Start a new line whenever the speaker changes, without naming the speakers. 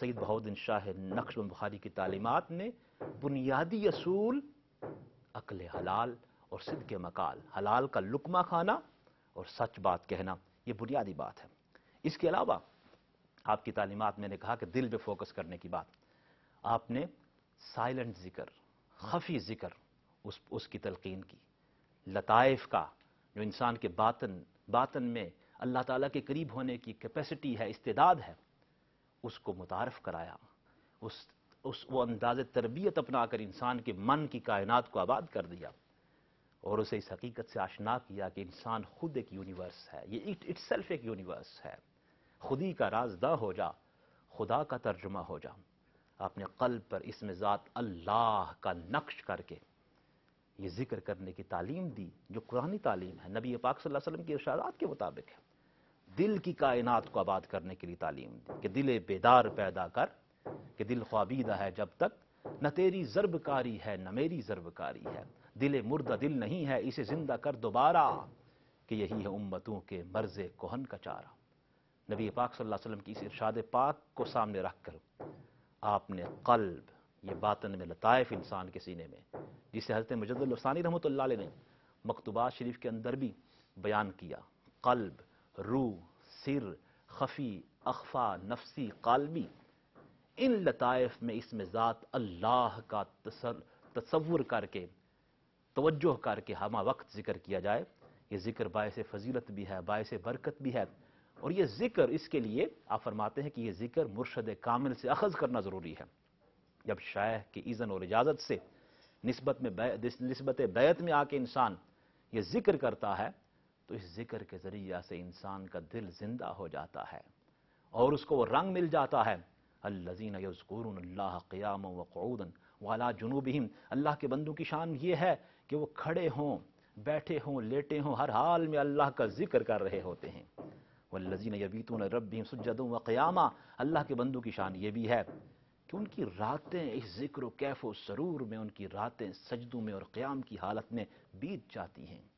सैद बहाउद्दीन शाह नक्शबन बुखारी की तालीमत ने बुनियादी असूल अकल हलाल और सिद्ध के मकाल हलाल का लुकमा खाना और सच बात कहना यह बुनियादी बात है इसके अलावा आपकी तालीमत मैंने कहा कि दिल पे फोकस करने की बात आपने साइलेंट जिक्र खफी जिक्र उस उसकी तलकीन की लताइफ का जो इंसान के बातन बातन में अल्लाह ताला के करीब होने की कैपेसिटी है इस्तेदाद है उसको मुतारफ़ कराया उस उस वो अंदाज तरबियत अपना कर इंसान के मन की कायनात को आबाद कर दिया और उसे इस हकीकत से आशना किया कि इंसान खुद एक यूनिवर्स है ये इट इट सेल्फ एक यूनिवर्स है खुदी का राजदा हो जा खुदा का तर्जुमा हो जा अपने कल्ब पर इसमें ज़ात अल्लाह का नक्श करके ये जिक्र करने की तालीम दी जो कुरानी तालीम है नबी पाक सल्लल्लाहु अलैहि वसल्लम की इर्शादात के मुताबिक है दिल की कायनात को आबाद करने के लिए तालीम दी कि दिल बेदार पैदा कर कि दिल ख्वाबीदा है जब तक न तेरी जरबकारी है न मेरी जरबकारी है दिल मुर्दा दिल नहीं है इसे जिंदा कर दोबारा कि यही है उम्मतों के मर्ज कोहन का चारा नबी पाक सल्लल्लाहु अलैहि वसल्लम की इस इरशाद पाक को सामने रख कर आपने कल्ब ये बातन में लताइफ इंसान के सीने में जिसे हजरत मजदानी रहमत ने मकतूबा शरीफ के अंदर भी बयान किया कल्ब रूह सिर खफी अखफा नफसी कालबी इन लताइफ में इसमें ज़ात अल्लाह का तस्वुर करके तोज्जो करके हमा वक्त जिक्र किया जाए ये जिक्र बायस फजीलत भी है बायस बरकत भी है और यह जिक्र इसके लिए आप फरमाते हैं कि यह जिक्र मुर्शद कामिल से अखज़ करना ज़रूरी है जब शायह की इज़न और इजाज़त से नस्बत में नस्बत बैत में आके इंसान ये जिक्र करता है तो इस जिक्र के जरिया से इंसान का दिल जिंदा हो जाता है और उसको वो रंग मिल जाता है अल्लजीन यस्कुरल्ला क़्याम वक़ूदन वाला जुनूबहिम अल्लाह के बंदों की शान ये है कि वो खड़े हों बैठे हों लेटे हों हर हाल में अल्लाह का जिक्र कर रहे होते हैं वल्लजीन यबीतून रबीम सुजदों व क़्यामा अल्लाह के बंदों की शान ये भी है कि उनकी रातें इस जिक्र कैफो सरूर में उनकी रातें सजदों में और क़्याम की हालत में बीत जाती हैं